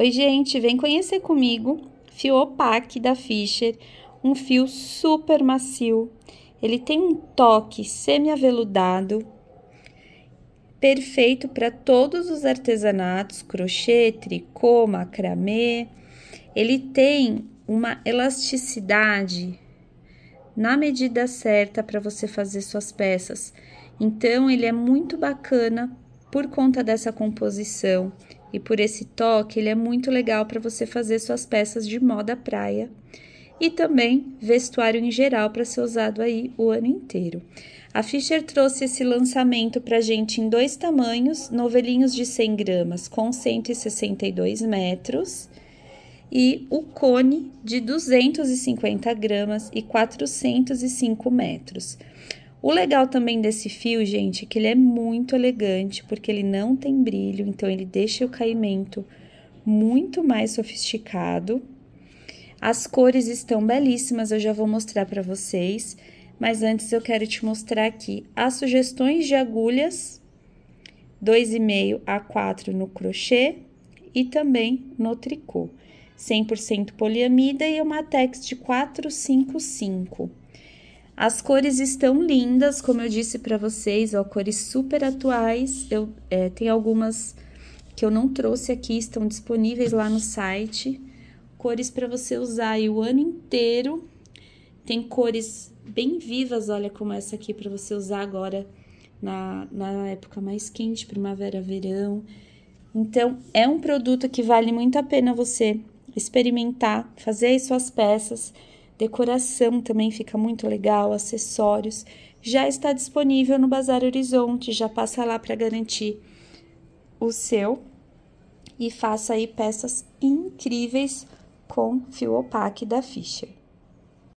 Oi, gente, vem conhecer comigo fio opaque da Fischer, um fio super macio. Ele tem um toque semi-aveludado, perfeito para todos os artesanatos, crochê, tricô, macramê. Ele tem uma elasticidade na medida certa para você fazer suas peças. Então, ele é muito bacana por conta dessa composição. E por esse toque, ele é muito legal para você fazer suas peças de moda praia e também vestuário em geral para ser usado aí o ano inteiro. A Fischer trouxe esse lançamento para gente em dois tamanhos, novelinhos de 100 gramas com 162 metros e o cone de 250 gramas e 405 metros. O legal também desse fio, gente, é que ele é muito elegante, porque ele não tem brilho, então ele deixa o caimento muito mais sofisticado. As cores estão belíssimas, eu já vou mostrar para vocês, mas antes eu quero te mostrar aqui as sugestões de agulhas 2,5 a 4 no crochê e também no tricô. 100% poliamida e uma tex de 455. As cores estão lindas, como eu disse para vocês, ó, cores super atuais. Eu é, tem algumas que eu não trouxe aqui, estão disponíveis lá no site. Cores para você usar aí o ano inteiro. Tem cores bem vivas, olha como essa aqui para você usar agora na, na época mais quente, primavera, verão. Então, é um produto que vale muito a pena você experimentar, fazer as suas peças. Decoração também fica muito legal, acessórios. Já está disponível no Bazar Horizonte, já passa lá para garantir o seu e faça aí peças incríveis com fio opaque da Fischer.